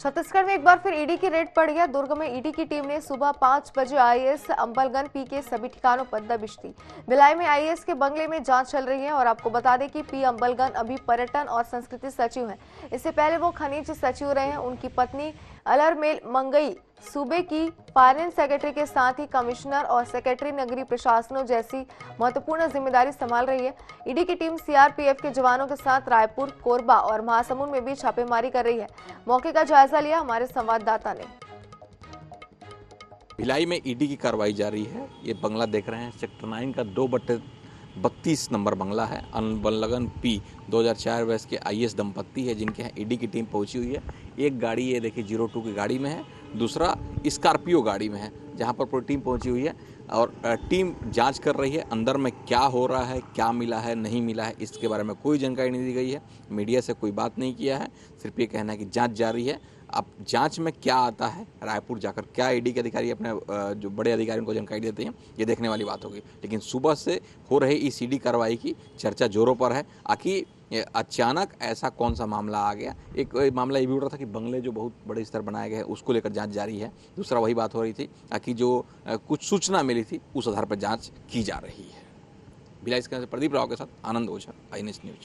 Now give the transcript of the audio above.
छत्तीसगढ़ में एक बार फिर ईडी की रेड पड़ गया दुर्ग में ईडी की टीम ने सुबह पांच बजे आईएएस अंबलगन पी के सभी ठिकानों पर दबिश दी भिलाई में आईएएस के बंगले में जांच चल रही है और आपको बता दें कि पी अंबलगन अभी पर्यटन और संस्कृति सचिव हैं इससे पहले वो खनिज सचिव रहे हैं उनकी पत्नी अलरमेल मंगई सूबे की फाइनेंस सेक्रेटरी के साथ ही कमिश्नर और सेक्रेटरी नगरी प्रशासनों जैसी महत्वपूर्ण जिम्मेदारी संभाल रही है ईडी की टीम सीआरपीएफ के जवानों के साथ रायपुर कोरबा और महासमुंद में भी छापेमारी कर रही है मौके का जायजा लिया हमारे संवाददाता ने भिलाई में ईडी की कार्रवाई जारी है ये बंगला देख रहे हैं सेक्टर नाइन का दो बटे बत्तीस नंबर बंगला है अनबलगन पी 2004 वर्ष के एस दंपत्ति है जिनके यहाँ ईडी e की टीम पहुंची हुई है एक गाड़ी ये देखिए जीरो टू की गाड़ी में है दूसरा स्कॉर्पियो गाड़ी में है जहाँ पर पूरी टीम पहुंची हुई है और टीम जांच कर रही है अंदर में क्या हो रहा है क्या मिला है नहीं मिला है इसके बारे में कोई जानकारी नहीं दी गई है मीडिया से कोई बात नहीं किया है सिर्फ ये कहना है कि जाँच जारी है अब जांच में क्या आता है रायपुर जाकर क्या ईडी e के अधिकारी अपने जो बड़े अधिकारी उनको जानकारी देते हैं ये देखने वाली बात होगी लेकिन सुबह से हो रही इस e ईडी कार्रवाई की चर्चा जोरों पर है आखिर अचानक ऐसा कौन सा मामला आ गया एक, एक मामला ये भी उठ रहा था कि बंगले जो बहुत बड़े स्तर बनाए गए हैं उसको लेकर जांच जारी है दूसरा वही बात हो रही थी कि जो कुछ सूचना मिली थी उस आधार पर जाँच की जा रही है भिलाई इसके प्रदीप राव के साथ आनंद ओझा आई न्यूज